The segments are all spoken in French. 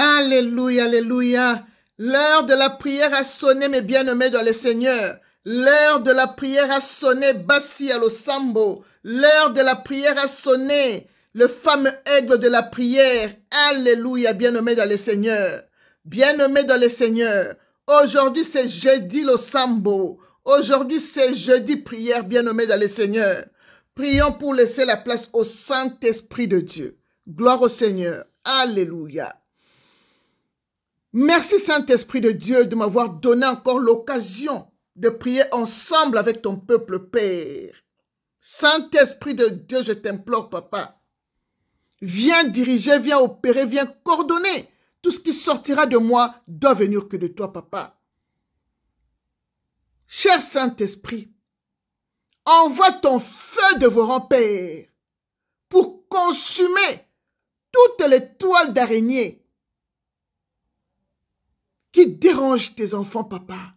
Alléluia, alléluia. L'heure de la prière a sonné, mes bien-aimés dans le Seigneur. L'heure de la prière a sonné, Bassi à Losambo. L'heure de la prière a sonné, le fameux aigle de la prière. Alléluia, bien aimés dans le Seigneur. bien aimés dans le Seigneur. Aujourd'hui, c'est jeudi Losambo. Aujourd'hui, c'est jeudi prière, bien aimés dans le Seigneur. Prions pour laisser la place au Saint-Esprit de Dieu. Gloire au Seigneur. Alléluia. Merci Saint-Esprit de Dieu de m'avoir donné encore l'occasion de prier ensemble avec ton peuple Père. Saint-Esprit de Dieu, je t'implore, Papa. Viens diriger, viens opérer, viens coordonner. Tout ce qui sortira de moi doit venir que de toi, Papa. Cher Saint-Esprit, envoie ton feu de vos Père, pour consumer toutes les toiles d'araignée qui dérange tes enfants, papa.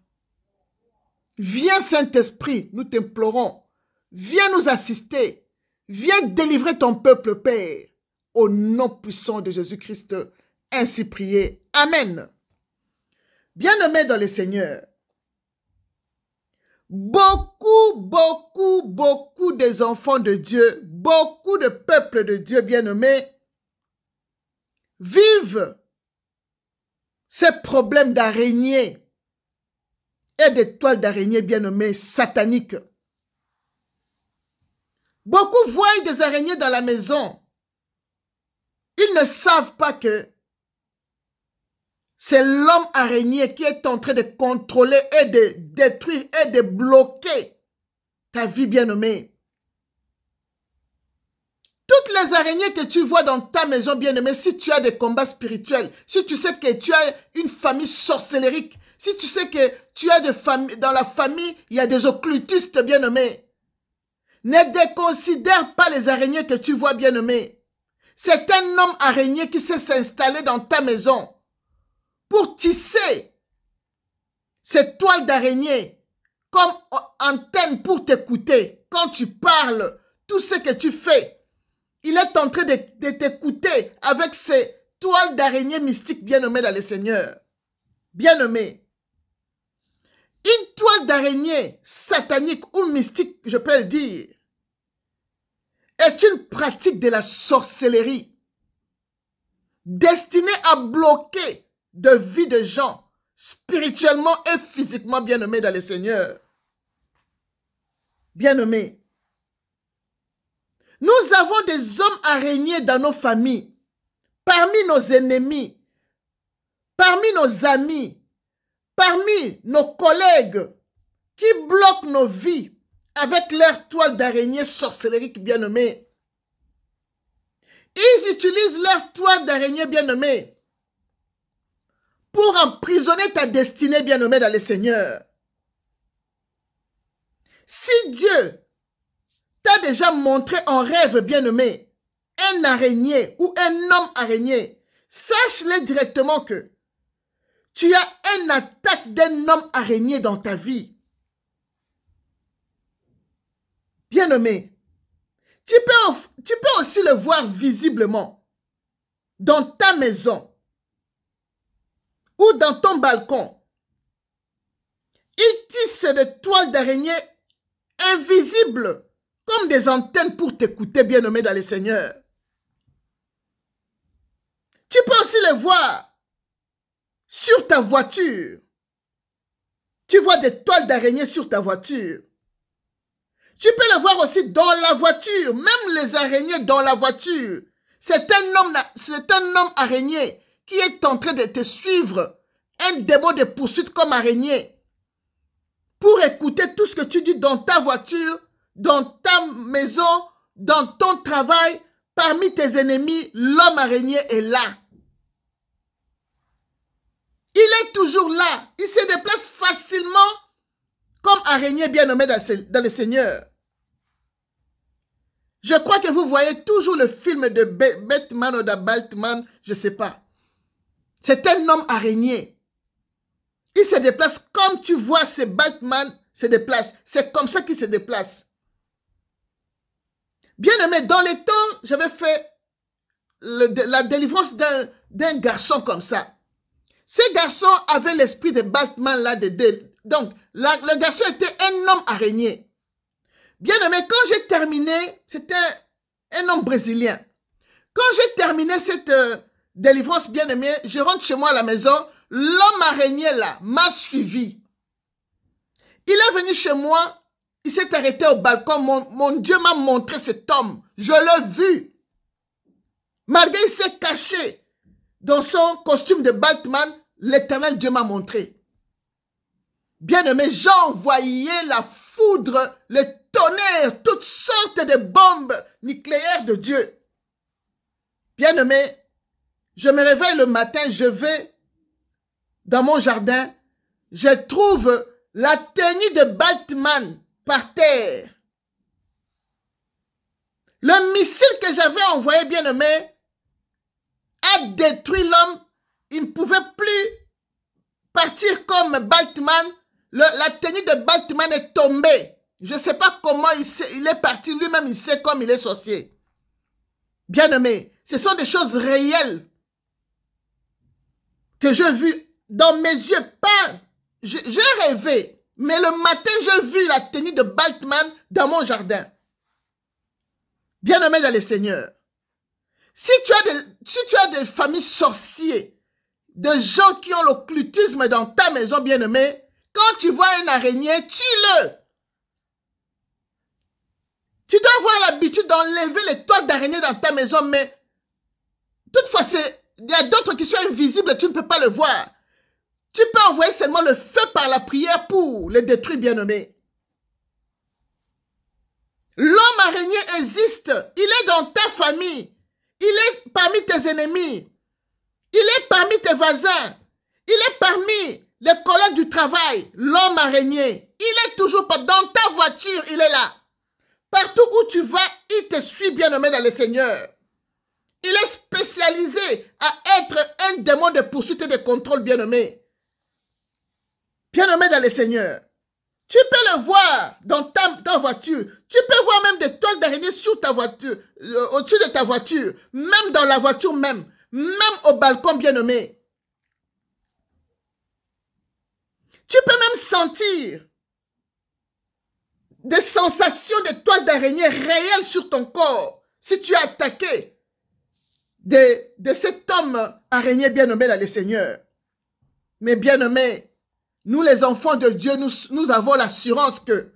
Viens, Saint-Esprit, nous t'implorons. Viens nous assister. Viens délivrer ton peuple, Père. Au nom puissant de Jésus-Christ, ainsi prié. Amen. Bien-aimés dans le Seigneur, beaucoup, beaucoup, beaucoup des enfants de Dieu, beaucoup de peuples de Dieu bien-aimés vivent ces problèmes d'araignée et des toiles d'araignée bien nommées sataniques. Beaucoup voient des araignées dans la maison. Ils ne savent pas que c'est l'homme araignée qui est en train de contrôler et de détruire et de bloquer ta vie bien nommée. Toutes les araignées que tu vois dans ta maison bien-aimée, si tu as des combats spirituels, si tu sais que tu as une famille sorcellérique, si tu sais que tu as des familles, dans la famille, il y a des occultistes bien-aimés, ne déconsidère pas les araignées que tu vois bien-aimées. C'est un homme araignée qui sait s'installer dans ta maison pour tisser cette toile d'araignée comme antenne pour t'écouter quand tu parles, tout ce que tu fais il est en train de, t'écouter avec ses toiles d'araignée mystiques bien-aimée dans le Seigneur. bien nommées. Une toile d'araignée satanique ou mystique, je peux le dire, est une pratique de la sorcellerie destinée à bloquer de vie de gens spirituellement et physiquement bien-aimés dans le Seigneur. Bien-aimés, nous avons des hommes araignées dans nos familles, parmi nos ennemis, parmi nos amis, parmi nos collègues qui bloquent nos vies avec leur toile d'araignée sorcellérique bien aimée Ils utilisent leur toile d'araignée bien aimée pour emprisonner ta destinée bien nommée dans le Seigneur. Si Dieu T'as déjà montré en rêve, bien-aimé, un araignée ou un homme araignée, sache-le directement que tu as une attaque d'un homme araignée dans ta vie. Bien-aimé, tu peux, tu peux aussi le voir visiblement dans ta maison ou dans ton balcon. Il tisse des toiles d'araignée invisibles comme des antennes pour t'écouter, bien nommé dans le Seigneur. Tu peux aussi les voir sur ta voiture. Tu vois des toiles d'araignées sur ta voiture. Tu peux les voir aussi dans la voiture, même les araignées dans la voiture. C'est un homme, c'est un homme araignée qui est en train de te suivre. Un démon de poursuite comme araignée. Pour écouter tout ce que tu dis dans ta voiture dans ta maison, dans ton travail, parmi tes ennemis, l'homme araigné est là. Il est toujours là. Il se déplace facilement comme araignée bien nommée dans le Seigneur. Je crois que vous voyez toujours le film de Batman ou de Batman, je ne sais pas. C'est un homme araigné. Il se déplace comme tu vois ce Batman se déplace. C'est comme ça qu'il se déplace. Bien aimé, dans les temps, j'avais fait la délivrance d'un garçon comme ça. Ce garçon avait l'esprit de Batman là de Donc, le garçon était un homme araignée. Bien aimé, quand j'ai terminé, c'était un homme brésilien. Quand j'ai terminé cette euh, délivrance, bien aimé, je rentre chez moi à la maison. L'homme araignée là m'a suivi. Il est venu chez moi il s'est arrêté au balcon. Mon, Dieu m'a montré cet homme. Je l'ai vu. Malgré il s'est caché dans son costume de Batman, l'éternel Dieu m'a montré. Bien-aimé, voyais la foudre, le tonnerre, toutes sortes de bombes nucléaires de Dieu. Bien-aimé, je me réveille le matin, je vais dans mon jardin, je trouve la tenue de Batman par terre. Le missile que j'avais envoyé, bien-aimé, a détruit l'homme. Il ne pouvait plus partir comme Batman. la tenue de Batman est tombée. Je ne sais pas comment il, il est parti. Lui-même, il sait comme il est sorcier. Bien-aimé, ce sont des choses réelles que j'ai vues dans mes yeux. Pas, j'ai rêvé mais le matin, j'ai vu la tenue de Batman dans mon jardin. Bien-aimé dans le Seigneur, si tu, as des, si tu as des familles sorciers, de gens qui ont l'occultisme dans ta maison, bien-aimé, quand tu vois une araignée, tue-le. Tu dois avoir l'habitude d'enlever les toiles d'araignée dans ta maison, mais toutefois, il y a d'autres qui sont invisibles et tu ne peux pas le voir. Tu peux envoyer seulement le feu par la prière pour les détruire, bien-aimés. L'homme araignée existe. Il est dans ta famille. Il est parmi tes ennemis. Il est parmi tes voisins. Il est parmi les collègues du travail. L'homme araignée. Il est toujours dans ta voiture. Il est là. Partout où tu vas, il te suit bien-aimé dans le Seigneur. Il est spécialisé à être un démon de poursuite et de contrôle bien-aimé. Bien-aimé dans le Seigneur, tu peux le voir dans ta, voiture. Tu peux voir même des toiles d'araignée sur ta voiture, euh, au-dessus de ta voiture, même dans la voiture même, même au balcon bien-aimé. Tu peux même sentir des sensations de toiles d'araignée réelles sur ton corps si tu es attaqué de, de cet homme araignée bien nommé dans le Seigneur. Mais bien nommé, nous, les enfants de Dieu, nous, avons l'assurance que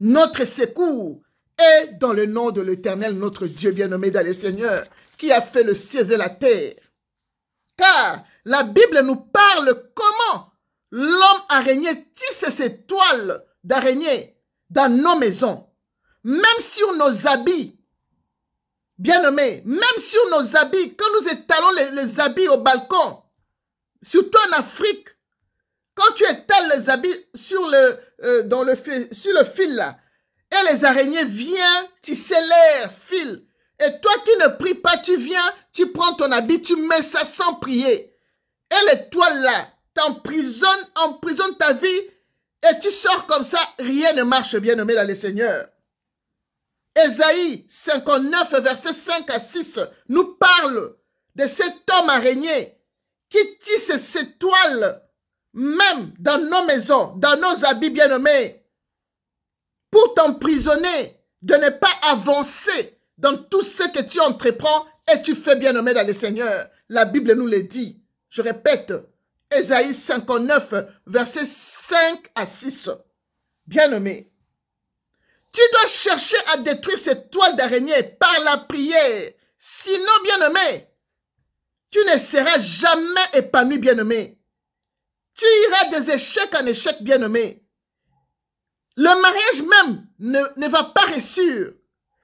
notre secours est dans le nom de l'Éternel, notre Dieu bien-aimé dans les Seigneurs, qui a fait le ciel et la terre. Car la Bible nous parle comment l'homme araignée tisse ses toiles d'araignée dans nos maisons, même sur nos habits. Bien-aimés, même sur nos habits, quand nous étalons les habits au balcon, surtout en Afrique, quand tu étales les habits sur le, euh, dans le fil, là, et les araignées viennent tu l'air, fil. Et toi qui ne pries pas, tu viens, tu prends ton habit, tu mets ça sans prier. Et l'étoile là, t'emprisonne, emprisonne ta vie, et tu sors comme ça, rien ne marche bien nommé dans les Seigneurs. Ésaïe 59, verset 5 à 6, nous parle de cet homme araignée qui tisse ses toiles même dans nos maisons, dans nos habits bien-aimés, pour t'emprisonner de ne pas avancer dans tout ce que tu entreprends et tu fais bien-aimé dans le Seigneur. La Bible nous le dit. Je répète, Esaïe 59, versets 5 à 6. Bien-aimé, tu dois chercher à détruire cette toile d'araignée par la prière. Sinon, bien-aimé, tu ne seras jamais épanoui, bien-aimé. Tu iras des échecs en échec, bien nommé. Le mariage même ne, va pas réussir.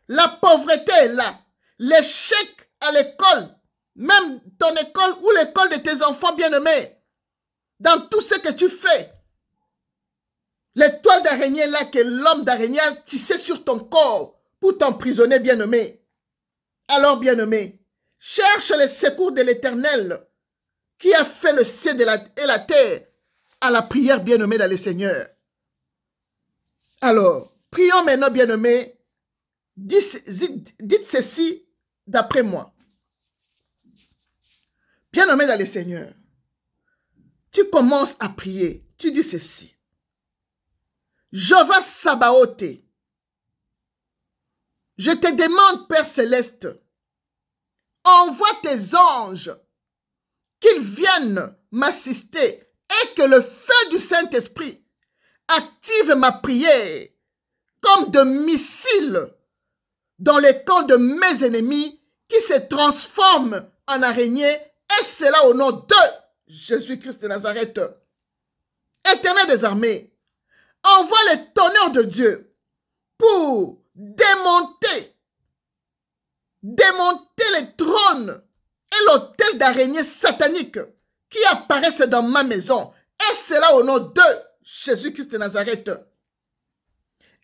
La pauvreté est là. L'échec à l'école, même ton école ou l'école de tes enfants bien-aimés, dans tout ce que tu fais, l'étoile d'araignée là que l'homme d'araignée a tissé sur ton corps pour t'emprisonner bien-aimé. Alors bien-aimé, cherche le secours de l'Éternel qui a fait le ciel et la terre la prière bien nommée dans le Seigneur. Alors, prions maintenant, bien nommé, dites, ceci d'après moi. Bien-aimé dans le Seigneur, tu commences à prier, tu dis ceci. vais Sabaote, je te demande, Père Céleste, envoie tes anges, qu'ils viennent m'assister et que le feu du Saint-Esprit active ma prière comme de missiles dans les camps de mes ennemis qui se transforment en araignées, et cela au nom de Jésus-Christ de Nazareth. Éternel des armées, envoie les tonnerres de Dieu pour démonter, démonter les trônes et l'autel d'araignées sataniques qui apparaissent dans ma maison, cela au nom de Jésus-Christ de Nazareth.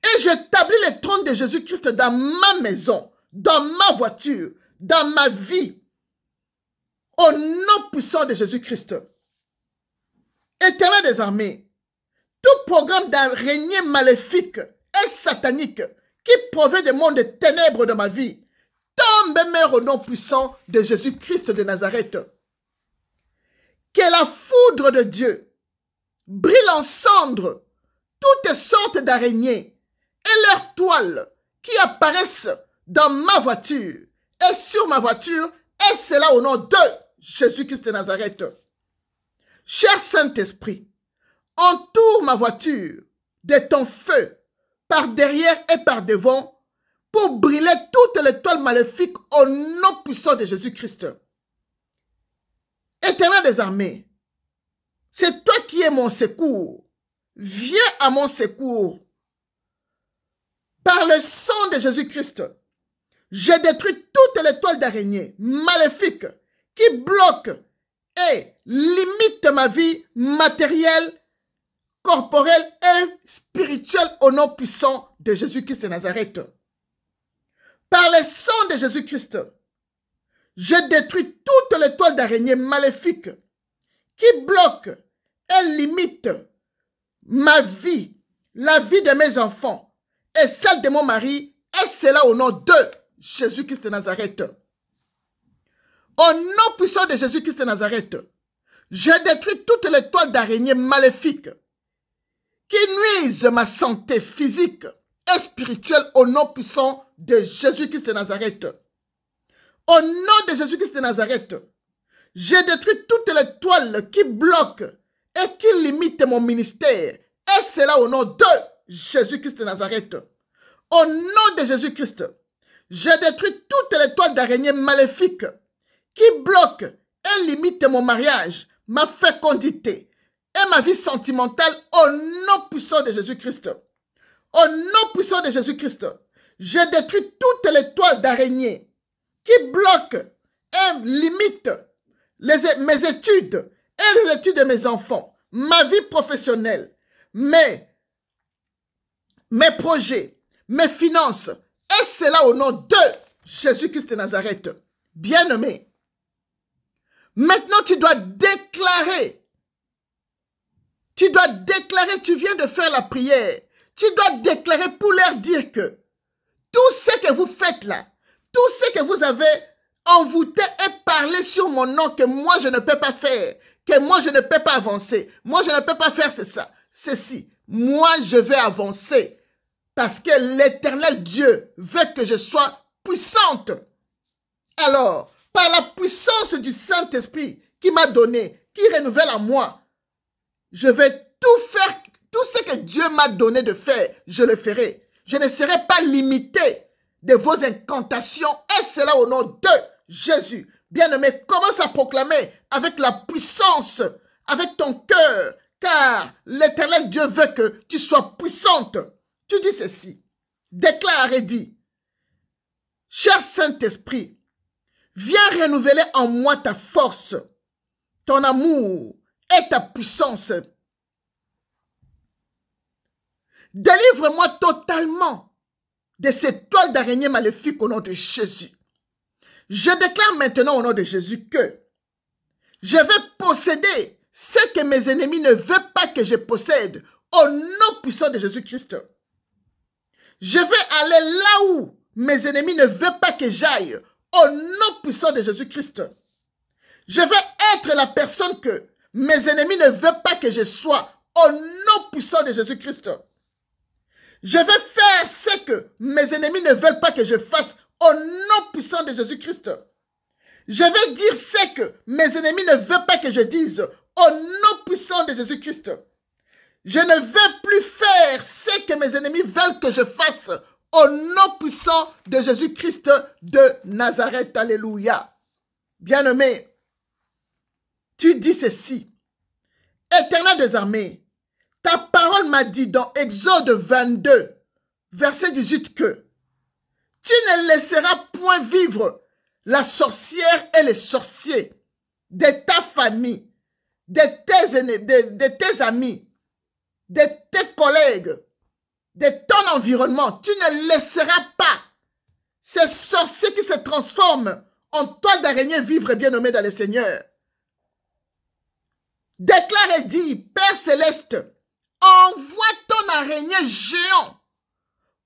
Et j'établis les trônes de Jésus-Christ dans ma maison, dans ma voiture, dans ma vie, au nom puissant de Jésus-Christ. Éternel des armées, tout programme d'un maléfique et satanique qui provient des mondes des ténèbres de ma vie, tombe, mère, au nom puissant de Jésus-Christ de Nazareth. Que la foudre de Dieu brille en cendres toutes sortes d'araignées et leurs toiles qui apparaissent dans ma voiture et sur ma voiture, et cela au nom de Jésus-Christ de Nazareth. Cher Saint-Esprit, entoure ma voiture de ton feu par derrière et par devant pour brûler toutes les toiles maléfiques au nom puissant de Jésus-Christ. Éternel des armées, c'est toi qui es mon secours. Viens à mon secours. Par le sang de Jésus-Christ, je détruis toutes les d'araignée maléfique qui bloque et limite ma vie matérielle, corporelle et spirituelle au nom puissant de Jésus-Christ de Nazareth. Par le sang de Jésus-Christ, je détruis toutes les toiles d'araignée maléfique qui bloque et limite ma vie, la vie de mes enfants et celle de mon mari, et cela au nom de Jésus-Christ de Nazareth. Au nom puissant de Jésus-Christ de Nazareth, je détruis toutes les toiles d'araignées maléfiques qui nuisent ma santé physique et spirituelle au nom puissant de Jésus-Christ de Nazareth. Au nom de Jésus-Christ de Nazareth, j'ai détruit toutes les toiles qui bloquent et qui limitent mon ministère. Et c'est là au nom de Jésus-Christ de Nazareth. Au nom de Jésus-Christ, j'ai détruit toutes les toiles d'araignée maléfiques qui bloquent et limitent mon mariage, ma fécondité et ma vie sentimentale au nom puissant de Jésus-Christ. Au nom puissant de Jésus-Christ, j'ai détruit toutes les toiles d'araignée qui bloquent et limitent mes études et les études de mes enfants, ma vie professionnelle, mes, mes projets, mes finances, et cela au nom de Jésus-Christ de Nazareth. Bien-aimé, maintenant tu dois déclarer, tu dois déclarer, tu viens de faire la prière, tu dois déclarer pour leur dire que tout ce que vous faites là, tout ce que vous avez Envoûter et parler sur mon nom que moi je ne peux pas faire, que moi je ne peux pas avancer, moi je ne peux pas faire c'est ça, ceci. Moi je vais avancer parce que l'éternel Dieu veut que je sois puissante. Alors, par la puissance du Saint-Esprit qui m'a donné, qui renouvelle à moi, je vais tout faire, tout ce que Dieu m'a donné de faire, je le ferai. Je ne serai pas limité de vos incantations et cela au nom d'eux. Jésus. Bien-aimé, commence à proclamer avec la puissance, avec ton cœur, car l'éternel Dieu veut que tu sois puissante. Tu dis ceci, déclare et dis, cher Saint-Esprit, viens renouveler en moi ta force, ton amour et ta puissance. Délivre-moi totalement de cette toile d'araignée maléfique au nom de Jésus. Je déclare maintenant au nom de Jésus que je vais posséder ce que mes ennemis ne veulent pas que je possède au nom puissant de Jésus-Christ. Je vais aller là où mes ennemis ne veulent pas que j'aille au nom puissant de Jésus-Christ. Je vais être la personne que mes ennemis ne veulent pas que je sois au nom puissant de Jésus-Christ. Je vais faire ce que mes ennemis ne veulent pas que je fasse au nom puissant de Jésus-Christ. Je vais dire ce que mes ennemis ne veulent pas que je dise. Au nom puissant de Jésus-Christ. Je ne veux plus faire ce que mes ennemis veulent que je fasse. Au nom puissant de Jésus-Christ de Nazareth. Alléluia. Bien-aimé, tu dis ceci. Éternel des armées, ta parole m'a dit dans Exode 22, verset 18 que tu ne laisseras point vivre la sorcière et les sorciers de ta famille, de tes, amis, de tes collègues, de ton environnement. Tu ne laisseras pas ces sorciers qui se transforment en toile d'araignée vivre bien nommé dans le Seigneur. Déclare et dis, Père céleste, envoie ton araignée géant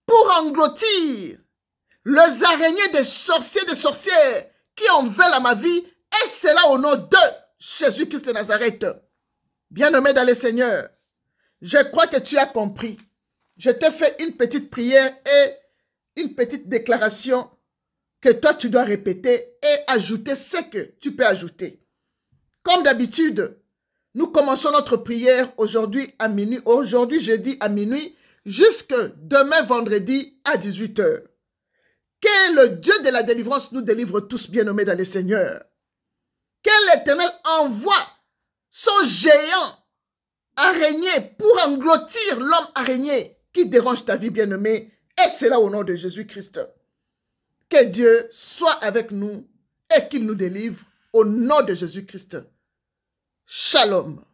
pour engloutir les araignées des sorciers, des sorcières qui en veulent à ma vie, et cela au nom de Jésus-Christ de Nazareth. Bien-aimé dans le Seigneur, je crois que tu as compris. Je t'ai fait une petite prière et une petite déclaration que toi tu dois répéter et ajouter ce que tu peux ajouter. Comme d'habitude, nous commençons notre prière aujourd'hui à minuit, aujourd'hui jeudi à minuit, jusque demain vendredi à 18h que le Dieu de la délivrance nous délivre tous bien-aimés dans le Seigneur. Que l'Éternel envoie son géant araignée pour engloutir l'homme araignée qui dérange ta vie bien aimé. Et c'est là au nom de Jésus-Christ. Que Dieu soit avec nous et qu'il nous délivre au nom de Jésus-Christ. Shalom.